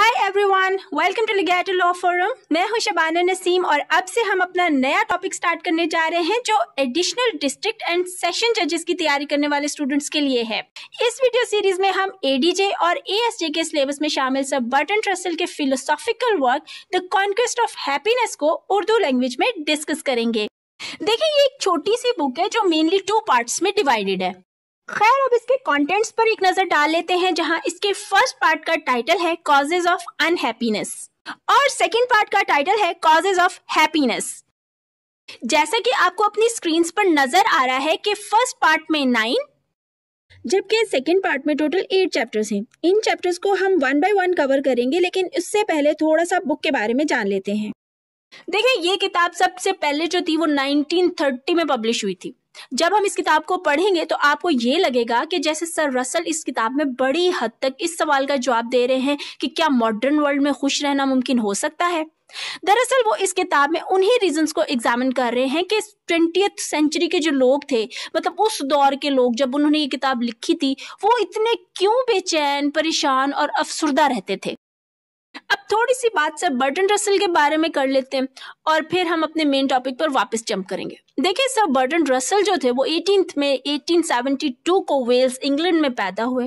Hi everyone welcome to Legato law forum मैं हूं शबाना नसीम और अब से हम अपना नया टॉपिक स्टार्ट करने जा रहे हैं जो एडिशनल डिस्ट्रिक्ट एंड सेशन जजेस की तैयारी करने वाले स्टूडेंट्स के लिए है इस वीडियो सीरीज में हम एडीजे और एएसजे के सिलेबस में शामिल सब बर्टन ट्रसल के philosophical work the conquest of happiness को उर्दू लैंग्वेज में डिस्कस करेंगे देखिए ये एक छोटी सी बुक है जो मेनली टू पार्ट्स में डिवाइडेड है खैर अब इसके कंटेंट्स पर एक नजर डाल लेते हैं जहां इसके फर्स्ट पार्ट का टाइटल है कॉजेज ऑफ अनहैप्पीनेस और सेकेंड पार्ट का टाइटल है कॉजेज ऑफ हैप्पीनेस जैसा कि आपको अपनी स्क्रीन पर नजर आ रहा है कि फर्स्ट पार्ट में नाइन जबकि सेकेंड पार्ट में टोटल एट चैप्टर्स हैं इन चैप्टर्स को हम वन बाय वन कवर करेंगे लेकिन इससे पहले थोड़ा सा बुक के बारे में जान लेते हैं देखिए ये किताब सबसे पहले जो थी वो 1930 में पब्लिश हुई थी जब हम इस किताब को पढ़ेंगे तो आपको ये लगेगा कि जैसे सर रसल इस किताब में बड़ी हद तक इस सवाल का जवाब दे रहे हैं कि क्या मॉडर्न वर्ल्ड में खुश रहना मुमकिन हो सकता है दरअसल वो इस किताब में उन्हीं रीजंस को एग्जामिन कर रहे हैं कि ट्वेंटी सेंचुरी के जो लोग थे मतलब उस दौर के लोग जब उन्होंने ये किताब लिखी थी वो इतने क्यों बेचैन परेशान और अफसरदा रहते थे अब थोड़ी सी बात सर बर्टन रसल के बारे में कर लेते हैं और फिर हम अपने मेन टॉपिक पर वापस जंप करेंगे देखिए सर बर्टन रसल जो थे वो एटीन में 1872 को वेल्स इंग्लैंड में पैदा हुए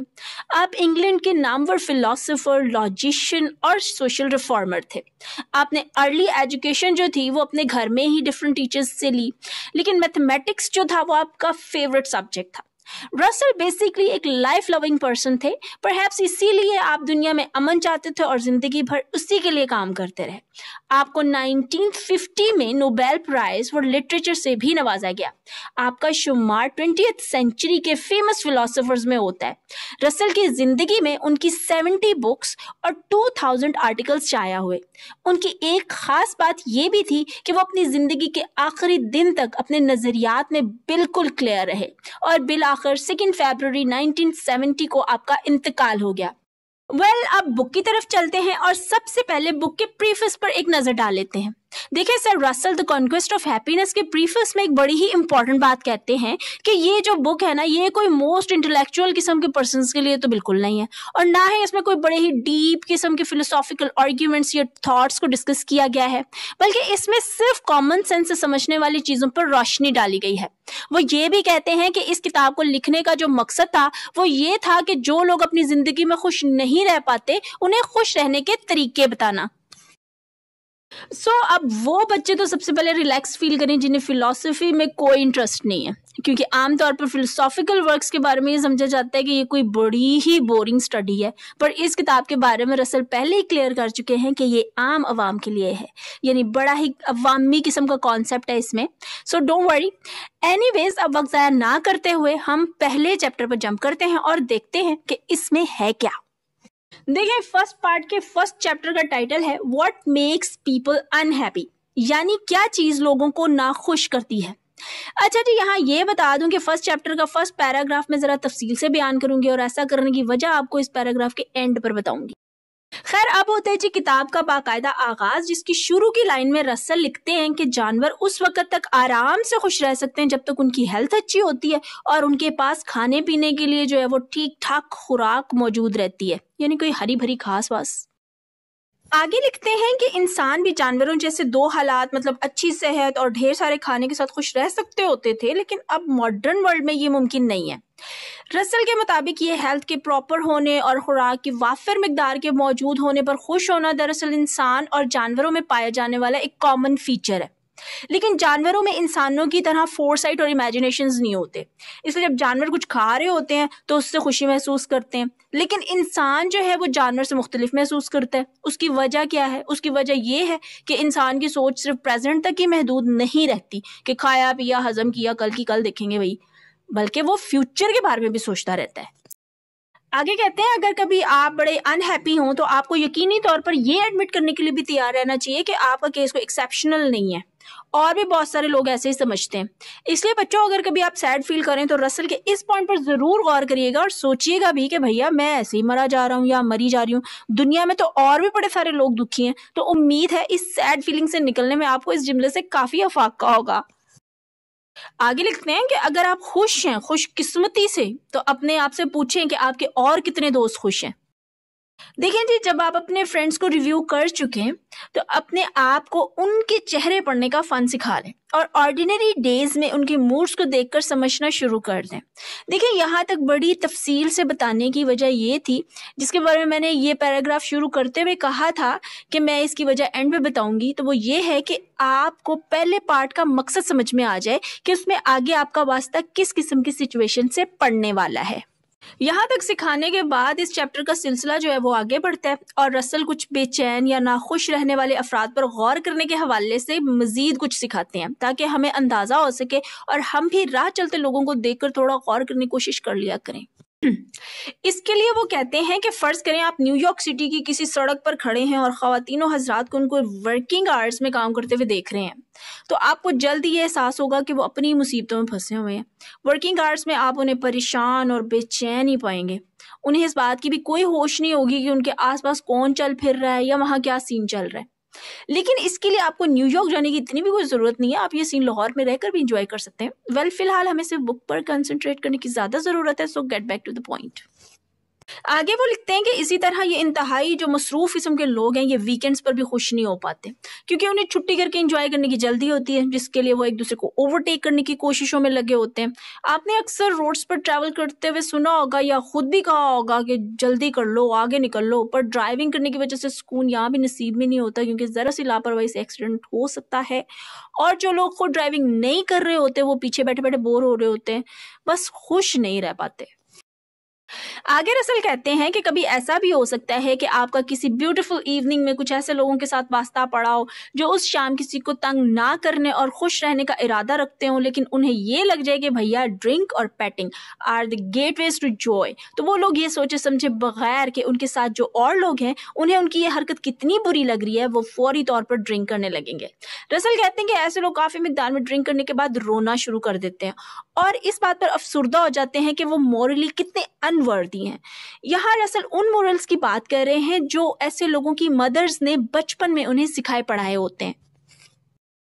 आप इंग्लैंड के नामवर फिलोसोफर लॉजिशियन और सोशल रिफॉर्मर थे आपने अर्ली एजुकेशन जो थी वो अपने घर में ही डिफरेंट टीचर्स से ली लेकिन मैथमेटिक्स जो था वो आपका फेवरेट सब्जेक्ट था रसल बेसिकली एक लाइफ लविंग पर्सन थे पर इसीलिए आप दुनिया में अमन चाहते थे और जिंदगी भर उसी के लिए काम करते रहे आपको 1950 में नोबेल प्राइज फॉर लिटरेचर से भी नवाजा गया आपका शुमार ट्वेंटी सेंचुरी के फेमस फिलोसोफर्स में होता है रसल की जिंदगी में उनकी 70 बुक्स और 2000 आर्टिकल्स छाया हुए उनकी एक खास बात यह भी थी कि वो अपनी जिंदगी के आखिरी दिन तक अपने नजरियात में बिल्कुल क्लियर रहे और बिल आखिर सेकेंड फेबर नाइनटीन को आपका इंतकाल हो गया वेल well, अब बुक की तरफ चलते हैं और सबसे पहले बुक के प्रीफेस पर एक नज़र डाल लेते हैं देखिए sir Russell the conquest of happiness के प्रीफेस में एक बड़ी ही इंपॉर्टेंट बात कहते हैं कि ये जो बुक है ना ये कोई मोस्ट इंटेलेक्चुअल किस्म के पर्सन के लिए तो बिल्कुल नहीं है और ना ही इसमें कोई बड़े ही डीप किस्म के फिलोसॉफिकल आर्ग्यूमेंट्स या थाट्स को डिस्कस किया गया है बल्कि इसमें सिर्फ कॉमन सेंस से समझने वाली चीज़ों पर रोशनी डाली गई है वो ये भी कहते हैं कि इस किताब को लिखने का जो मकसद था वो ये था कि जो लोग अपनी ज़िंदगी में खुश नहीं रह पाते उन्हें खुश रहने के तरीके बताना सो so, अब वो बच्चे तो सबसे पहले रिलैक्स फील करें जिन्हें फिलोसफी में कोई इंटरेस्ट नहीं है क्योंकि आमतौर पर फिलोसॉफिकल वर्क्स के बारे में ये समझा जाता है कि ये कोई बड़ी ही बोरिंग स्टडी है पर इस किताब के बारे में रसल पहले ही क्लियर कर चुके हैं कि ये आम आवाम के लिए है यानी बड़ा ही अवामी किस्म का कॉन्सेप्ट है इसमें so don't worry anyways अब वक्त ज़ाया ना करते हुए हम पहले चैप्टर पर जम्प करते हैं और देखते हैं कि इसमें है क्या देखिए फर्स्ट पार्ट के फर्स्ट चैप्टर का टाइटल है व्हाट मेक्स पीपल अनहैप्पी यानी क्या चीज लोगों को नाखुश करती है अच्छा जी यहाँ ये बता दूं कि फर्स्ट चैप्टर का फर्स्ट पैराग्राफ में ज़रा तफसील से बयान करूंगी और ऐसा करने की वजह आपको इस पैराग्राफ के एंड पर बताऊंगी खैर अब होता है जी किताब का बाकायदा आगाज जिसकी शुरू की लाइन में रसल लिखते हैं कि जानवर उस वक्त तक आराम से खुश रह सकते हैं जब तक उनकी हेल्थ अच्छी होती है और उनके पास खाने पीने के लिए जो है वो ठीक ठाक खुराक मौजूद रहती है यानी कोई हरी भरी घास वास आगे लिखते हैं कि इंसान भी जानवरों जैसे दो हालात मतलब अच्छी सेहत और ढेर सारे खाने के साथ खुश रह सकते होते थे लेकिन अब मॉडर्न वर्ल्ड में ये मुमकिन नहीं है रसल के मुताबिक ये हेल्थ के प्रॉपर होने और खुराक की वाफिर मकदार के मौजूद होने पर खुश होना दरअसल इंसान और जानवरों में पाया जाने वाला एक कॉमन फीचर है लेकिन जानवरों में इंसानों की तरह फोरसाइट और इमेजिनेशन नहीं होते इसलिए जब जानवर कुछ खा रहे होते हैं तो उससे खुशी महसूस करते हैं लेकिन इंसान जो है वो जानवर से मुख्तलिफ महसूस करता है उसकी वजह क्या है उसकी वजह यह है कि इंसान की सोच सिर्फ प्रेजेंट तक ही महदूद नहीं रहती कि खाया पिया हजम किया कल की कल देखेंगे भाई बल्कि वो फ्यूचर के बारे में भी सोचता रहता है आगे कहते हैं अगर कभी आप बड़े अनहैप्पी हों तो आपको यकीनी तौर पर यह एडमिट करने के लिए भी तैयार रहना चाहिए कि आपका केस को एक्सेप्शनल नहीं है और भी बहुत सारे लोग ऐसे ही समझते हैं इसलिए बच्चों अगर कभी आप सैड फील करें तो रसल के इस पॉइंट पर ज़रूर गौर करिएगा और सोचिएगा भी कि भैया मैं ऐसे ही मरा जा रहा हूँ या मरी जा रही हूँ दुनिया में तो और भी बड़े सारे लोग दुखी हैं तो उम्मीद है इस सैड फीलिंग से निकलने में आपको इस जुमले से काफ़ी अफाका होगा आगे लिखते हैं कि अगर आप खुश हैं खुशकिस्मती से तो अपने आप से पूछें कि आपके और कितने दोस्त खुश हैं देखें जी जब आप अपने फ्रेंड्स को रिव्यू कर चुके हैं तो अपने आप को उनके चेहरे पढ़ने का फन सिखा लें और ऑर्डिनरी डेज में उनके मूड्स को देखकर समझना शुरू कर दें देखिए यहाँ तक बड़ी तफसील से बताने की वजह ये थी जिसके बारे में मैंने ये पैराग्राफ शुरू करते हुए कहा था कि मैं इसकी वजह एंड में बताऊंगी तो वो ये है कि आपको पहले पार्ट का मकसद समझ में आ जाए कि उसमें आगे आपका वास्ता किस किस्म की सिचुएशन से पढ़ने वाला है यहाँ तक सिखाने के बाद इस चैप्टर का सिलसिला जो है वो आगे बढ़ता है और रसल कुछ बेचैन या नाखुश रहने वाले अफराद पर गौर करने के हवाले से मज़ीद कुछ सिखाते हैं ताकि हमें अंदाज़ा हो सके और हम भी राह चलते लोगों को देखकर थोड़ा गौर करने की कोशिश कर लिया करें हम्म। इसके लिए वो कहते हैं कि फ़र्ज़ करें आप न्यूयॉर्क सिटी की किसी सड़क पर खड़े हैं और खातिनों हजरात को उनको वर्किंग आर्ट्स में काम करते हुए देख रहे हैं तो आपको जल्द ही ये एहसास होगा कि वो अपनी मुसीबतों में फंसे हुए हैं वर्किंग आर्ट्स में आप उन्हें परेशान और बेचैन ही पाएंगे उन्हें इस बात की भी कोई होश नहीं होगी कि उनके आसपास कौन चल फिर रहा है या वहाँ क्या सीन चल रहा है लेकिन इसके लिए आपको न्यूयॉर्क जाने की इतनी भी कोई ज़रूरत नहीं है आप ये सीन लाहौर में रहकर भी इंजॉय कर सकते हैं वेल well, फिलहाल हमें सिर्फ बुक पर कंसनट्रेट करने की ज़्यादा ज़रूरत है so get back to the point आगे वो लिखते हैं कि इसी तरह ये इंतहाई जो मसरूफ़ किस्म के लोग हैं ये वीकेंड्स पर भी खुश नहीं हो पाते क्योंकि उन्हें छुट्टी करके इंजॉय करने की जल्दी होती है जिसके लिए वो एक दूसरे को ओवरटेक करने की कोशिशों में लगे होते हैं आपने अक्सर रोड्स पर ट्रैवल करते हुए सुना होगा या ख़ुद भी कहा होगा कि जल्दी कर लो आगे निकल लो पर ड्राइविंग करने की वजह से सुकून यहाँ भी नसीब में नहीं होता क्योंकि ज़रा सी लापरवाही से एक्सीडेंट हो सकता है और जो लोग खुद ड्राइविंग नहीं कर रहे होते वो पीछे बैठे बैठे बोर हो रहे होते हैं बस खुश नहीं रह पाते आगे रसल कहते हैं कि कभी ऐसा भी हो सकता है कि आपका किसी ब्यूटीफुल इवनिंग में कुछ ऐसे लोगों के साथ वास्ता पड़ा हो जो उस शाम किसी को तंग ना करने और खुश रहने का इरादा रखते हो लेकिन उन्हें ये लग जाए कि भैया ड्रिंक और petting are the gateways to joy तो वो लोग ये सोचे समझे बगैर कि उनके साथ जो और लोग हैं उन्हें उनकी ये हरकत कितनी बुरी लग रही है वो फौरी तौर पर ड्रिंक करने लगेंगे रसल कहते हैं कि ऐसे लोग काफ़ी मकदार में ड्रिंक करने के बाद रोना शुरू कर देते हैं और इस बात पर अफसरदा हो जाते हैं कि वो मॉरली कितने अनवर्थ जाती हैं यहाँ दरअसल उन मोरल्स की बात कर रहे हैं जो ऐसे लोगों की मदर्स ने बचपन में उन्हें सिखाए पढ़ाए होते हैं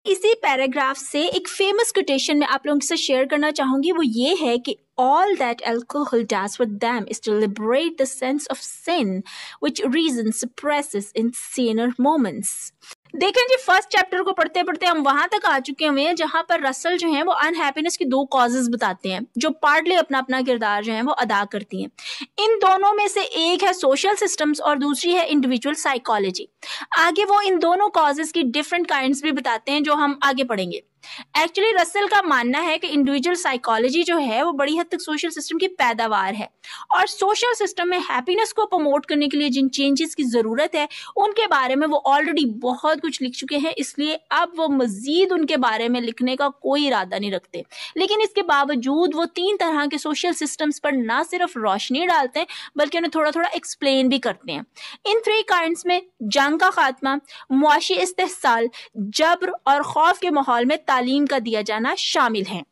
इसी पैराग्राफ से एक फेमस कोटेशन में आप लोगों से शेयर करना चाहूंगी वो ये है कि all that alcohol does with them is to liberate the off sin which reason reason in saner moments देखें जी फर्स्ट चैप्टर को पढ़ते पढ़ते हम वहां तक आ चुके हुए हैं जहां पर रसल जो है वो अनहैप्पीनेस की दो कॉजेज बताते हैं जो पार्टली अपना अपना किरदार जो है वो अदा करती हैं इन दोनों में से एक है सोशल सिस्टम्स और दूसरी है इंडिविजुअल साइकोलॉजी आगे वो इन दोनों कॉजेज की डिफरेंट काइंड भी बताते हैं जो हम आगे पढ़ेंगे एक्चुअली रसल का मानना है कि इंडिविजुअल साइकोलॉजी जो है वो बड़ी हद तक सोशल सिस्टम की पैदावार है और सोशल सिस्टम में हैप्पीनेस को प्रमोट करने के लिए जिन चेंजेस की ज़रूरत है उनके बारे में वो ऑलरेडी बहुत कुछ लिख चुके हैं इसलिए अब वो मज़ीद उनके बारे में लिखने का कोई इरादा नहीं रखते लेकिन इसके बावजूद वो तीन तरह के सोशल सिस्टम्स पर ना सिर्फ रोशनी डालते हैं बल्कि उन्हें थोड़ा थोड़ा एक्सप्लेन भी करते हैं इन थ्री काइंड्स में जंग का खात्मा मुआशी इस्तेसाल जब्र और खौफ के माहौल में तालीम का दिया जाना शामिल हैं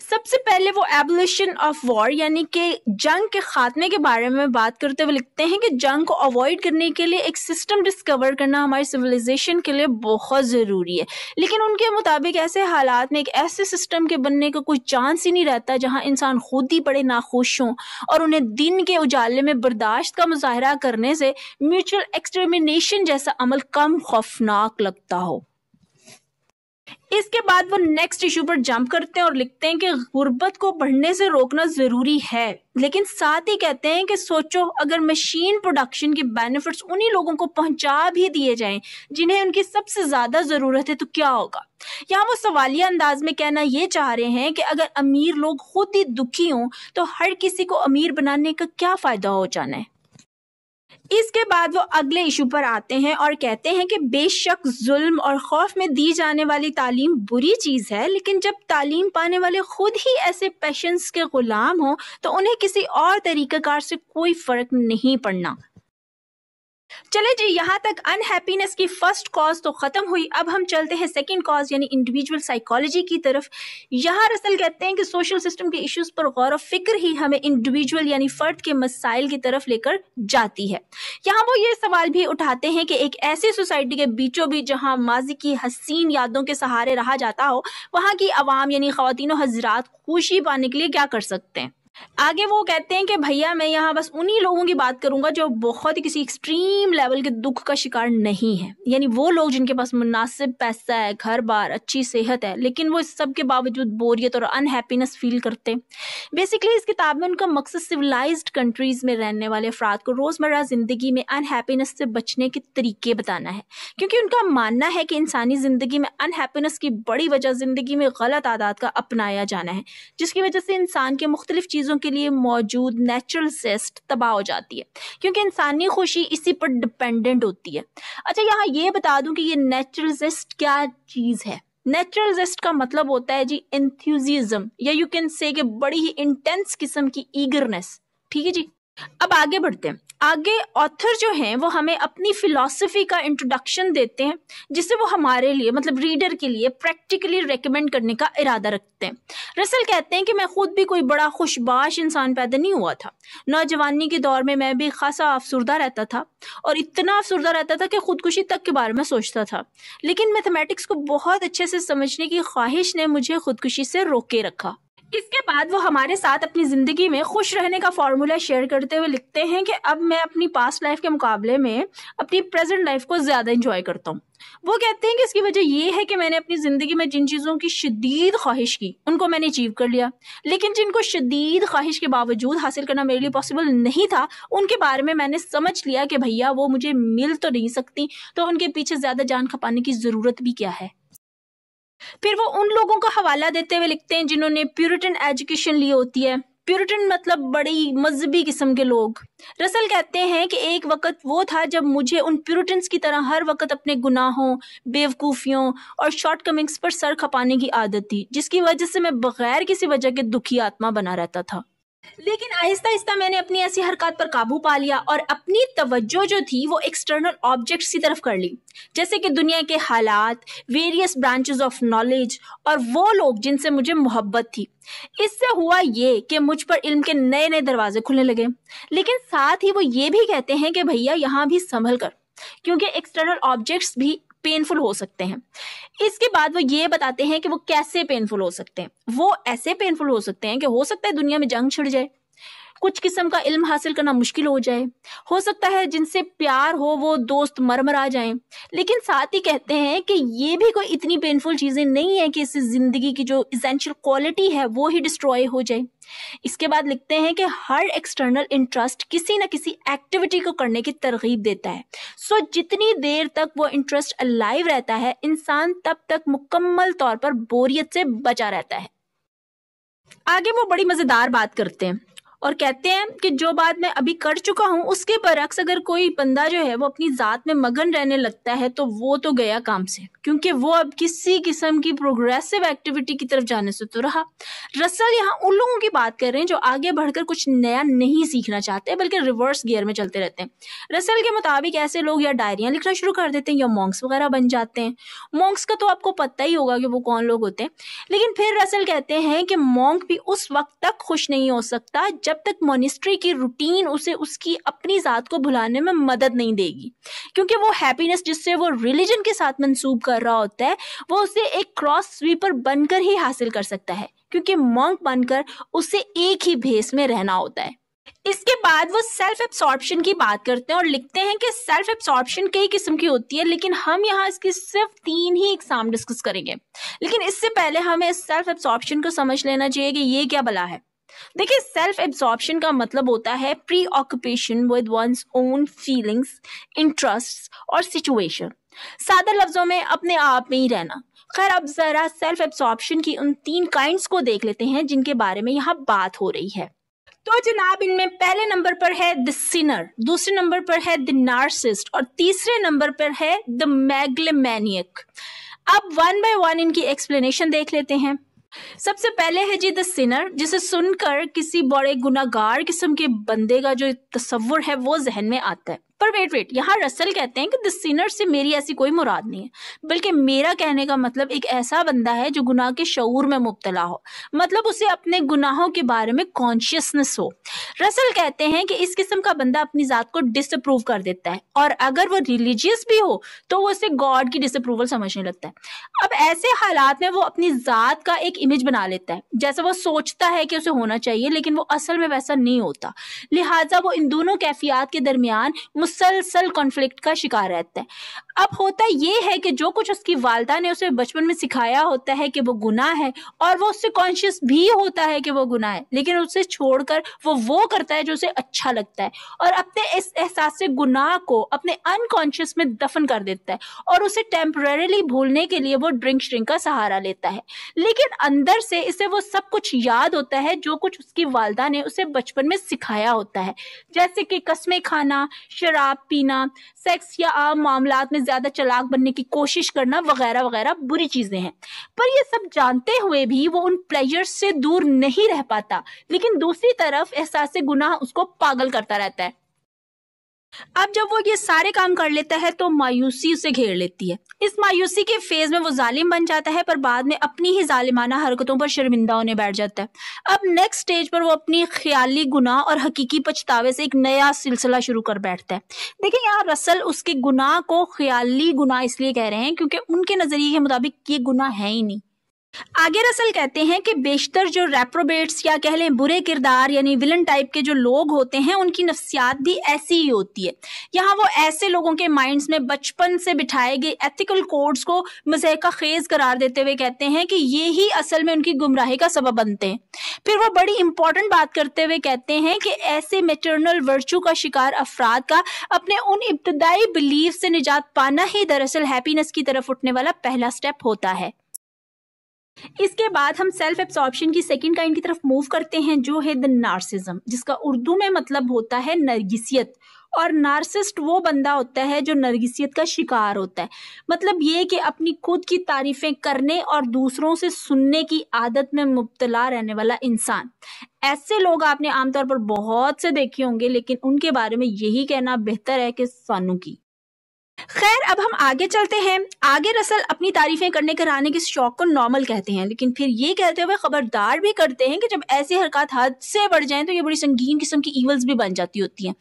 सबसे पहले वो एबोलिशन ऑफ वॉर यानी कि जंग के खात्मे के बारे में बात करते हुए लिखते हैं कि जंग को अवॉइड करने के लिए एक सिस्टम डिस्कवर करना हमारी सिविलाइजेशन के लिए बहुत ज़रूरी है लेकिन उनके मुताबिक ऐसे हालात में एक ऐसे सिस्टम के बनने का कोई चांस ही नहीं रहता जहां इंसान खुद ही बड़े नाखुश हों और उन्हें दिन के उजाले में बर्दाश्त का मुजाहरा करने से म्यूचुअल एक्सटर्मिनेशन जैसा अमल कम खौफनाक लगता हो इसके बाद वो नेक्स्ट इशू पर जंप करते हैं और लिखते हैं कि गुर्बत को बढ़ने से रोकना ज़रूरी है लेकिन साथ ही कहते हैं कि सोचो अगर मशीन प्रोडक्शन के बेनिफिट्स उन्हीं लोगों को पहुंचा भी दिए जाएं जिन्हें उनकी सबसे ज़्यादा ज़रूरत है तो क्या होगा यहाँ वो सवालिया अंदाज में कहना ये चाह रहे हैं कि अगर अमीर लोग खुद ही दुखी हों तो हर किसी को अमीर बनाने का क्या फ़ायदा हो जाना है इसके बाद वो अगले इशू पर आते हैं और कहते हैं कि बेशक जुल्म और खौफ में दी जाने वाली तालीम बुरी चीज़ है लेकिन जब तालीम पाने वाले खुद ही ऐसे पेशेंस के ग़ुलाम हों तो उन्हें किसी और तरीक़ाकार से कोई फ़र्क नहीं पड़ना चले जी यहाँ तक अनहैप्पीनेस की फर्स्ट कॉज तो ख़त्म हुई अब हम चलते हैं सेकंड कॉज यानी इंडिविजुअल साइकोलॉजी की तरफ यहाँ रसल कहते हैं कि सोशल सिस्टम के इश्यूज पर गौर फिक्र ही हमें इंडिविजुअल यानी फर्द के मसाइल की तरफ लेकर जाती है यहाँ वो ये सवाल भी उठाते हैं कि एक ऐसी सोसाइटी के बीचों बीच जहाँ माजी की हसीन यादों के सहारे रहा जाता हो वहाँ की आवाम यानी खातिन हजरात खुशी पाने के लिए क्या कर सकते हैं आगे वो कहते हैं कि भैया मैं यहाँ बस उन्हीं लोगों की बात करूँगा जो बहुत ही किसी एक्सट्रीम लेवल के दुख का शिकार नहीं है यानी वो लोग जिनके पास मुनासिब पैसा है घर बार अच्छी सेहत है लेकिन वो इस सब के बावजूद बोरियत और अनहैप्पीनेस फील करते हैं बेसिकली इस किताब में उनका मकसद सिविलाइज कंट्रीज़ में रहने वाले अफराद को रोज़मर्रा ज़िंदगी में अनहैप्पीनेस से बचने के तरीके बताना है क्योंकि उनका मानना है कि इंसानी ज़िंदगी में अनहैप्पीनेस की बड़ी वजह ज़िंदगी में गलत आदात का अपनाया जाना है जिसकी वजह से इंसान के मुख्तलिफ चीज़ चीज़ों के लिए मौजूद नेचुरल सेस्ट तबाह हो जाती है क्योंकि इंसानी खुशी इसी पर डिपेंडेंट होती है अच्छा यहाँ ये बता दूँ कि ये नेचुरल जेस्ट क्या चीज़ है नेचुरल जेस्ट का मतलब होता है जी इंथ्यूजिज्म या यू कैन से बड़ी ही इंटेंस किस्म की ईगरनेस ठीक है जी अब आगे बढ़ते हैं आगे ऑथर जो हैं वो हमें अपनी फिलॉसफी का इंट्रोडक्शन देते हैं जिसे वो हमारे लिए मतलब रीडर के लिए प्रैक्टिकली रेकमेंड करने का इरादा रखते हैं रसल कहते हैं कि मैं खुद भी कोई बड़ा खुशबाश इंसान पैदा नहीं हुआ था नौजवानी के दौर में मैं भी खासा अफसरदा रहता था और इतना अफसरदा रहता था कि खुदकुशी तक के बारे में सोचता था लेकिन मैथमेटिक्स को बहुत अच्छे से समझने की ख्वाहिश ने मुझे खुदकुशी से रोके रखा इसके बाद वो हमारे साथ अपनी ज़िंदगी में खुश रहने का फार्मूला शेयर करते हुए लिखते हैं कि अब मैं अपनी पास्ट लाइफ के मुकाबले में अपनी प्रेजेंट लाइफ को ज़्यादा इंजॉय करता हूँ वो कहते हैं कि इसकी वजह यह है कि मैंने अपनी ज़िंदगी में जिन चीज़ों की शदीद ख्वाहिश की उनको मैंने अचीव कर लिया लेकिन जिनको शदीद ख्वाहिश के बावजूद हासिल करना मेरे लिए पॉसिबल नहीं था उनके बारे में मैंने समझ लिया कि भैया वो मुझे मिल तो नहीं सकती तो उनके पीछे ज़्यादा जान खपाने की ज़रूरत भी क्या है फिर वो उन लोगों का हवाला देते हुए लिखते हैं जिन्होंने प्यूरिटन एजुकेशन ली होती है प्यूरिटन मतलब बड़ी मजहबी किस्म के लोग रसल कहते हैं कि एक वक्त वो था जब मुझे उन प्यूरिटन्स की तरह हर वक्त अपने गुनाहों बेवकूफ़ियों और शॉर्टकमिंग्स पर सर खपाने की आदत थी जिसकी वजह से मैं बगैर किसी वजह के दुखी आत्मा बना रहता था लेकिन आहिस्ता आहिस्ता मैंने अपनी ऐसी हरकत पर काबू पा लिया और अपनी तवज्जो जो थी वो एक्सटर्नल ऑब्जेक्ट्स की तरफ कर ली जैसे कि दुनिया के हालात वेरियस ब्रांचेस ऑफ नॉलेज और वो लोग जिनसे मुझे मोहब्बत थी इससे हुआ ये कि मुझ पर इल्म के नए नए दरवाजे खुलने लगे लेकिन साथ ही वो ये भी कहते हैं कि भैया यहाँ भी संभल कर क्योंकि एक्सटर्नल ऑब्जेक्ट्स भी पेनफुल हो सकते हैं इसके बाद वो ये बताते हैं कि वो कैसे पेनफुल हो सकते हैं वो ऐसे पेनफुल हो सकते हैं कि हो सकता है दुनिया में जंग छिड़ जाए कुछ किस्म का इल्म हासिल करना मुश्किल हो जाए हो सकता है जिनसे प्यार हो वो दोस्त मरमरा जाए लेकिन साथ ही कहते हैं कि ये भी कोई इतनी पेनफुल चीज़ें नहीं है कि इससे ज़िंदगी की जो इसेंशियल क्वालिटी है वो ही डिस्ट्रॉय हो जाए इसके बाद लिखते हैं कि हर एक्सटर्नल इंटरेस्ट किसी न किसी एक्टिविटी को करने की तरगीब देता है सो जितनी देर तक वो इंटरेस्ट अलाइव रहता है इंसान तब तक मुकम्मल तौर पर बोरियत से बचा रहता है आगे वो बड़ी मज़ेदार बात करते हैं और कहते हैं कि जो बात मैं अभी कर चुका हूँ उसके बरक्स अगर कोई बंदा जो है वो अपनी ज़ात में मगन रहने लगता है तो वो तो गया काम से क्योंकि वो अब किसी किस्म की प्रोग्रेसिव एक्टिविटी की तरफ जाने से तो रहा रसल यहाँ उन लोगों की बात कर रहे हैं जो आगे बढ़कर कुछ नया नहीं सीखना चाहते बल्कि रिवर्स गियर में चलते रहते हैं रसल के मुताबिक ऐसे लोग या डायरियाँ लिखना शुरू कर देते हैं या मॉन्क्स वगैरह बन जाते हैं मॉन्क्स का तो आपको पता ही होगा कि वो कौन लोग होते हैं लेकिन फिर रसल कहते हैं कि मॉन्क भी उस वक्त तक खुश नहीं हो सकता जब जब तक मोनिस्ट्री की रूटीन उसे उसकी अपनी ज़ात को भुलाने में मदद नहीं देगी क्योंकि वो हैप्पीनेस जिससे वो रिलीजन के साथ मंसूब कर रहा होता है वो उसे एक क्रॉस स्वीपर बनकर ही हासिल कर सकता है क्योंकि मॉन्क बनकर उसे एक ही भेस में रहना होता है इसके बाद वो सेल्फ एब्सॉर्प्शन की बात करते हैं और लिखते हैं कि सेल्फ एब्सॉर्प्शन कई किस्म की होती है लेकिन हम यहाँ इसकी सिर्फ तीन ही एग्जाम डिस्कस करेंगे लेकिन इससे पहले हमें इस सेल्फ एब्सॉर्प्शन को समझ लेना चाहिए कि ये क्या बला है देखिए सेल्फ एब्जॉर्बशन का मतलब होता है preoccupation with one's own feelings interest और सिचुएशन सादा लफ्ज़ों में अपने आप में ही रहना खैर अब ज़रा सेल्फ एब्जॉर्बशन की उन तीन काइंड्स को देख लेते हैं जिनके बारे में यहाँ बात हो रही है तो जनाब इनमें पहले नंबर पर है द सिनर दूसरे नंबर पर है द नार्सिस्ट और तीसरे नंबर पर है द मैग्लेमैनियक अब वन बाय वन इनकी एक्सप्लेनेशन देख लेते हैं सबसे पहले है जी द सिनर जिसे सुनकर किसी बड़े गुनागार किस्म के बंदे का जो तस्वुर है वो जहन में आता है पर वेट वेट यहाँ रसल कहते हैं कि द सिनर से मेरी ऐसी कोई मुराद नहीं है बल्कि मेरा कहने का मतलब एक ऐसा बंदा है जो गुनाह के शूर में मुबतला हो मतलब उसे अपने गुनाहों के बारे में कॉन्शियसनेस हो रसल कहते हैं कि इस किस्म का बंदा अपनी ज़ात को डिसअप्रूव कर देता है और अगर वो रिलीजियस भी हो तो वो उसे गॉड की डिसअप्रूवल समझने लगता है अब ऐसे हालात में वो अपनी ज़ात का एक इमेज बना लेता है जैसे वो सोचता है कि उसे होना चाहिए लेकिन वो असल में वैसा नहीं होता लिहाजा वो इन दोनों कैफियात के दरमियान मुसलसल कॉन्फ्लिक्ट का शिकार रहते हैं अब होता ये है कि जो कुछ उसकी वालदा ने उसे बचपन में सिखाया होता है कि वो गुनाह है और वो उससे कॉन्शियस भी होता है कि वो गुनाह है लेकिन उसे छोड़कर वो वो करता है जो उसे अच्छा लगता है और अपने इस एहसास से गुनाह को अपने अनकॉन्शियस में दफन कर देता है और उसे टेम्परेली भूलने के लिए वो ड्रिंक श्रिंक का सहारा लेता है लेकिन अंदर से इसे वो सब कुछ याद होता है जो कुछ उसकी वालदा ने उसे बचपन में सिखाया होता है जैसे कि कस्में खाना शराब पीना सेक्स या आम मामला में ज्यादा चलाक बनने की कोशिश करना वगैरह वगैरह बुरी चीजें हैं पर ये सब जानते हुए भी वो उन प्लेजर्स से दूर नहीं रह पाता लेकिन दूसरी तरफ एहसास गुनाह उसको पागल करता रहता है अब जब वो ये सारे काम कर लेता है तो मायूसी उसे घेर लेती है इस मायूसी के फेज में वो जालिम बन जाता है पर बाद में अपनी ही जालिमाना हरकतों पर शर्मिंदा होने बैठ जाता है अब नेक्स्ट स्टेज पर वो अपनी ख्याली गुनाह और हकीकी पछतावे से एक नया सिलसिला शुरू कर बैठता है देखिए यहाँ रसल उसके गुनाह को ख्याली गुनाह इसलिए कह रहे हैं क्योंकि उनके नज़रिए के मुताबिक ये गुनाह है ही नहीं आगे रसल कहते हैं कि बेशतर जो रेप्रोबेट्स या कह लें बुरे किरदार यानी विलन टाइप के जो लोग होते हैं उनकी नफ्सियात भी ऐसी ही होती है यहाँ वो ऐसे लोगों के माइंड्स में बचपन से बिठाए गए एथिकल कोड्स को मजहका खेज करार देते हुए कहते हैं कि ये ही असल में उनकी गुमराही का सबब बनते हैं फिर वो बड़ी इंपॉर्टेंट बात करते हुए कहते हैं कि ऐसे मेटरनल वर्चू का शिकार अफराद का अपने उन इब्तदाई बिलीव से निजात पाना ही दरअसल हैप्पीनेस की तरफ उठने वाला पहला स्टेप होता है इसके बाद हम सेल्फ एब्सॉर्प्शन की सेकंड काइंड की तरफ मूव करते हैं जो है द नार्सिज्म जिसका उर्दू में मतलब होता है नरगिसियत और नार्सिस्ट वो बंदा होता है जो नरगिसियत का शिकार होता है मतलब ये कि अपनी खुद की तारीफ़ें करने और दूसरों से सुनने की आदत में मुबतला रहने वाला इंसान ऐसे लोग आपने आमतौर पर बहुत से देखे होंगे लेकिन उनके बारे में यही कहना बेहतर है कि सानू की खैर अब हम आगे चलते हैं आगे रसल अपनी तारीफें करने कराने के शौक को नॉर्मल कहते हैं लेकिन फिर ये कहते हुए खबरदार भी करते हैं कि जब ऐसी हरकत हद से बढ़ जाएं तो ये बड़ी संगीन किस्म की ईवल्स भी बन जाती होती हैं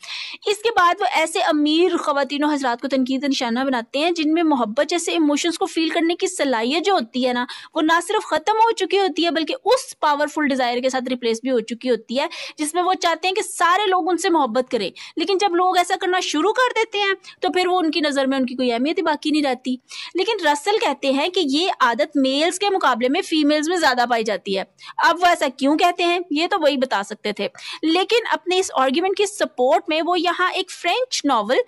इसके बाद वो ऐसे अमीर ख़वान हजरात को तनकीद निशाना बनाते हैं जिनमें मोहब्बत जैसे इमोशंस को फील करने की सलाहियत जो होती है ना वो ना सिर्फ ख़त्म हो चुकी होती है बल्कि उस पावरफुल डिज़ायर के साथ रिप्लेस भी हो चुकी होती है जिसमें वो चाहते हैं कि सारे लोग उनसे मोहब्बत करें लेकिन जब लोग ऐसा करना शुरू कर देते हैं तो फिर वो उनकी नज़र में में उनकी कोई अहमियत ही बाकी नहीं रहती लेकिन रसल कहते हैं कि ये आदत मेल्स के मुकाबले में फीमेल्स में ज़्यादा पाई जाती है अब वो ऐसा क्यों कहते हैं ये तो वही बता सकते थे लेकिन अपने इस आर्ग्यूमेंट की सपोर्ट में वो यहाँ एक फ्रेंच नॉवल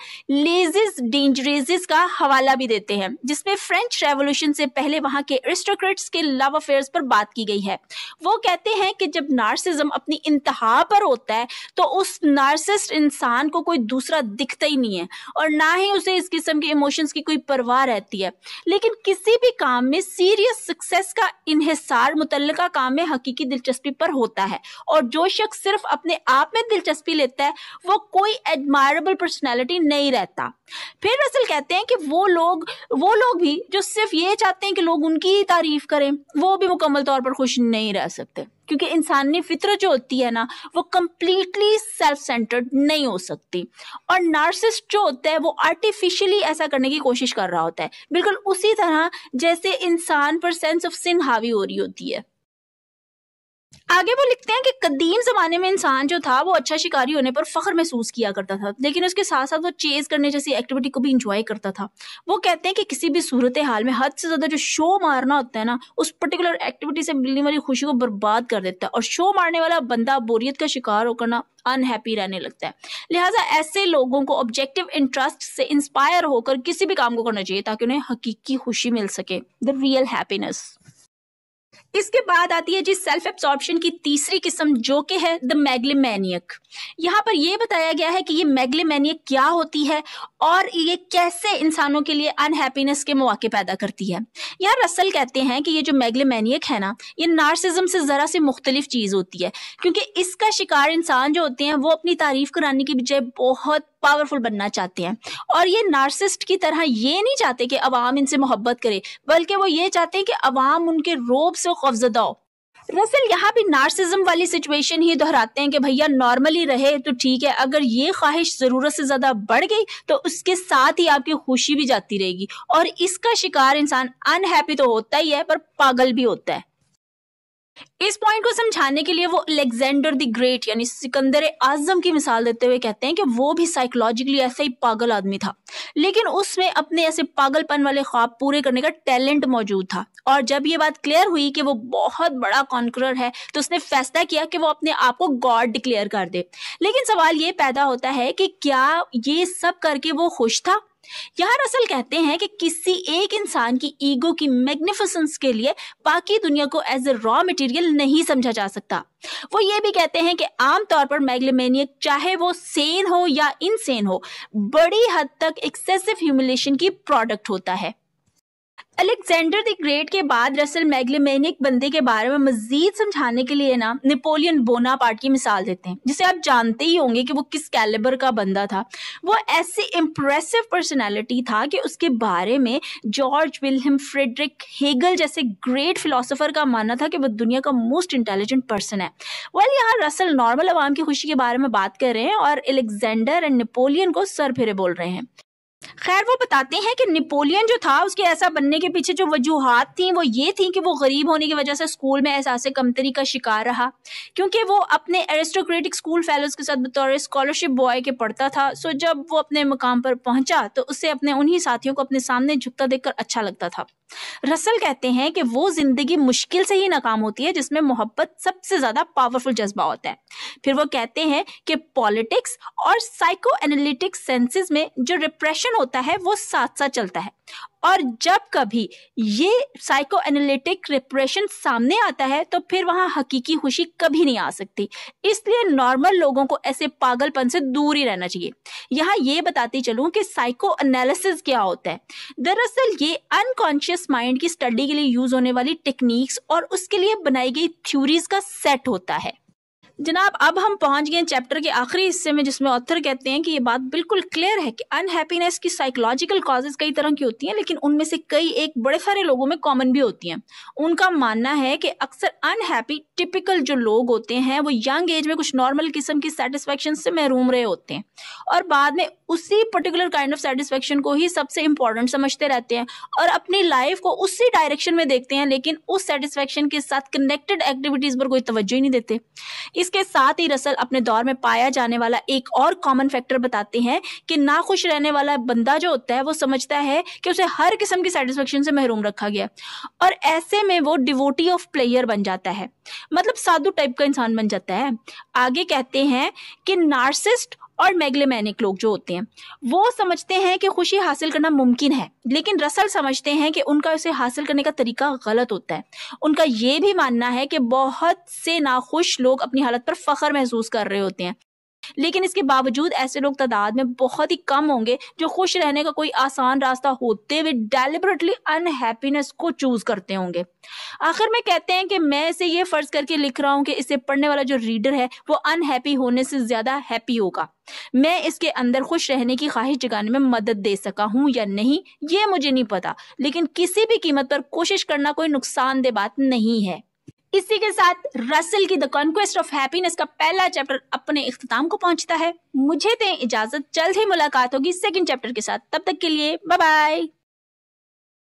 लेजिस डेंजरेजिस का हवाला भी देते हैं जिसमें फ्रेंच रेवोल्यूशन से पहले वहाँ के एरिस्टोक्रेट्स के लव अफेयर्स पर बात की गई है वो कहते हैं कि जब नार्सिज्म अपनी इंतहा पर होता है तो उस नार्सिस्ट इंसान को कोई दूसरा दिखता ही नहीं है और ना ही उसे इस किस्म मैडम के इमोशंस की कोई परवाह रहती है लेकिन किसी भी काम में सीरियस सक्सेस का इनहिसार मुतल काम में हकीकी दिलचस्पी पर होता है और जो शख्स सिर्फ अपने आप में दिलचस्पी लेता है वो कोई एडमायरेबल पर्सनैलिटी नहीं रहता फिर असल कहते हैं कि वो लोग वो लोग भी जो सिर्फ ये चाहते हैं कि लोग उनकी तारीफ करें वो भी मुकम्मल तौर पर खुश नहीं रह सकते क्योंकि इंसानी फितर जो होती है ना वो कम्प्लीटली सेल्फ सेंटर्ड नहीं हो सकती और नार्सिस्ट जो होता है वो आर्टिफिशियली ऐसा करने की कोशिश कर रहा होता है बिल्कुल उसी तरह जैसे इंसान पर सेंस ऑफ सिन हावी हो रही होती है आगे वो लिखते हैं कि कदीम जमाने में इंसान जो था वो अच्छा शिकारी होने पर फख्र महसूस किया करता था लेकिन उसके साथ साथ वो चेज करने जैसी एक्टिविटी को भी इंजॉय करता था वो कहते हैं कि किसी भी सूरत हाल में हद से ज़्यादा जो शो मारना होता है ना उस पर्टिकुलर एक्टिविटी से मिलने वाली खुशी को बर्बाद कर देता है और शो मारने वाला बंदा बोरियत का शिकार होकर ना अनहैप्पी रहने लगता है लिहाजा ऐसे लोगों को ऑब्जेक्टिव इंटरेस्ट से इंस्पायर होकर किसी भी काम को करना चाहिए ताकि उन्हें हकीकी खुशी मिल सके द रियल हैप्पीनेस इसके बाद आती है जी सेल्फ एब्सॉर्प्शन की तीसरी किस्म जो कि है द मैग्लेमैनियक यहाँ पर यह बताया गया है कि ये मैग्लेमैनियक क्या होती है और ये कैसे इंसानों के लिए अनहैप्पीनेस के मौके पैदा करती है यहाँ रसल कहते हैं कि ये जो मैग्लेमैनियक है ना ये नार्सिज्म से ज़रा सी मुख्तलिफ चीज़ होती है क्योंकि इसका शिकार इंसान जो होते हैं वो अपनी तारीफ कराने की बजाय बहुत पावरफुल बनना चाहते हैं और ये नार्सिस्ट की तरह ये नहीं चाहते कि अवाम इनसे मोहब्बत करे बल्कि वो ये चाहते हैं कि अवाम उनके रोब से खौफजदा हो रसल यहाँ भी नार्सिज्म वाली सिचुएशन ही दोहराते हैं कि भैया नॉर्मली रहे तो ठीक है अगर ये ख्वाहिश ज़रूरत से ज़्यादा बढ़ गई तो उसके साथ ही आपकी खुशी भी जाती रहेगी और इसका शिकार इंसान अनहैप्पी तो होता ही है पर पागल भी होता है इस पॉइंट को समझाने के लिए वो अलेक्जेंडर द ग्रेट यानी सिकंदर आजम की मिसाल देते हुए कहते हैं कि वो भी साइकोलॉजिकली ऐसे ही पागल आदमी था लेकिन उसमें अपने ऐसे पागलपन वाले ख्वाब पूरे करने का टैलेंट मौजूद था और जब ये बात क्लियर हुई कि वो बहुत बड़ा कॉन्करर है तो उसने फैसला किया कि वो अपने आप को गॉड डिक्लेयर कर दे लेकिन सवाल ये पैदा होता है कि क्या ये सब करके वो खुश था यहाँ रसल कहते हैं कि किसी एक इंसान की ईगो की मैग्निफिसेंस के लिए बाकी दुनिया को एज ए रॉ मटेरियल नहीं समझा जा सकता वो ये भी कहते हैं कि आमतौर पर मैग्लोमेनियक चाहे वो सेन हो या इनसेन हो बड़ी हद तक एक्सेसिव ह्यूमिलेशन की प्रोडक्ट होता है अलेक्जेंडर द ग्रेट के बाद रसल मैगलेमेनिक बंदे के बारे में मजीद समझाने के लिए ना नेपोलियन बोनापार्ट की मिसाल देते हैं जिसे आप जानते ही होंगे कि वो किस कैलिबर का बंदा था वो ऐसी इम्प्रेसिव पर्सनैलिटी था कि उसके बारे में जॉर्ज विलहम फ्रेडरिक हेगल जैसे ग्रेट फिलोसोफर का मानना था कि वो दुनिया का मोस्ट इंटेलिजेंट पर्सन है वह well, यहाँ रसल नॉर्मल आवाम की खुशी के बारे में बात कर रहे हैं और अलेक्जेंडर एंड नेपोलियन को सर फिरे बोल रहे हैं खैर वो बताते हैं कि नेपोलियन जो था उसके ऐसा बनने के पीछे जो वजूहत थी वो ये थी कि वो गरीब होने की वजह से स्कूल में एहसास कमतरी का शिकार रहा क्योंकि वो अपने एरिस्टोक्रेटिक स्कूल फेलोज के साथ बतौर स्कॉलरशिप बॉय के पढ़ता था सो जब वो अपने मकाम पर पहुंचा तो उससे अपने उन्हीं साथियों को अपने सामने झुकता देखकर अच्छा लगता था रसल कहते हैं कि वो जिंदगी मुश्किल से ही नाकाम होती है जिसमें मोहब्बत सबसे ज्यादा पावरफुल जज्बा होता है फिर वो कहते हैं कि पॉलिटिक्स और साइको एनालिटिक सेंसेस में जो रिप्रेशन होता है वो साथ साथ चलता है और जब कभी ये साइको एनालिटिक रिप्रेशन सामने आता है तो फिर वहाँ हकीकी खुशी कभी नहीं आ सकती इसलिए नॉर्मल लोगों को ऐसे पागलपन से दूर ही रहना चाहिए यहाँ ये बताती चलूँ कि साइको एनालिसिस क्या होता है दरअसल ये अनकॉन्शियस माइंड की स्टडी के लिए यूज होने वाली टेक्निक्स और उसके लिए बनाई गई थ्यूरीज़ का सेट होता है जनाब अब हम पहुंच गए चैप्टर के आखिरी हिस्से में जिसमें ऑथर कहते हैं कि ये बात बिल्कुल क्लियर है कि अनहैप्पीनेस की साइकोलॉजिकल कॉजेज कई तरह की होती हैं लेकिन उनमें से कई एक बड़े सारे लोगों में कॉमन भी होती हैं उनका मानना है कि अक्सर अनहैप्पी टिपिकल जो लोग होते हैं वो यंग एज में कुछ नॉर्मल किस्म की सेटिस्फेक्शन से महरूम रहे होते हैं और बाद में उसी पर्टिकुलर काइंड ऑफ सेटिस्फेक्शन को ही सबसे इंपॉर्टेंट समझते रहते हैं और अपनी लाइफ को उसी डायरेक्शन में देखते हैं लेकिन उस सेटिस्फेक्शन के साथ कनेक्टेड एक्टिविटीज़ पर कोई तवज्जो ही नहीं देते इसके साथ ही रसल अपने दौर में पाया जाने वाला एक और कॉमन फैक्टर बताते हैं कि ना खुश रहने वाला बंदा जो होता है वो समझता है कि उसे हर किस्म की सेटिस्फेक्शन से महरूम रखा गया और ऐसे में वो डिवोटी ऑफ प्लेयर बन जाता है मतलब साधु टाइप का इंसान बन जाता है आगे कहते हैं कि नार्सिस्ट और मेग्लेमैनिक लोग जो होते हैं वो समझते हैं कि खुशी हासिल करना मुमकिन है लेकिन रसल समझते हैं कि उनका उसे हासिल करने का तरीका गलत होता है उनका ये भी मानना है कि बहुत से नाखुश लोग अपनी हालत पर फ़ख्र महसूस कर रहे होते हैं लेकिन इसके बावजूद ऐसे लोग तादाद में बहुत ही कम होंगे जो खुश रहने का कोई आसान रास्ता होते हुए डेलिबरेटली अनहैप्पीनेस को चूज करते होंगे आखिर में कहते हैं कि मैं इसे ये फर्ज करके लिख रहा हूं कि इसे पढ़ने वाला जो रीडर है वो अनहैप्पी होने से ज्यादा हैप्पी होगा मैं इसके अंदर खुश रहने की ख्वाहिश जगाने में मदद दे सका हूं या नहीं ये मुझे नहीं पता लेकिन किसी भी कीमत पर कोशिश करना कोई नुकसानदेह बात नहीं है इसी के साथ रसल की द कॉन्क्वेस्ट ऑफ हैप्पीनेस का पहला चैप्टर अपने इख्ताम को पहुंचता है मुझे दें इजाजत जल्द ही मुलाकात होगी सेकंड चैप्टर के साथ तब तक के लिए बाय बाय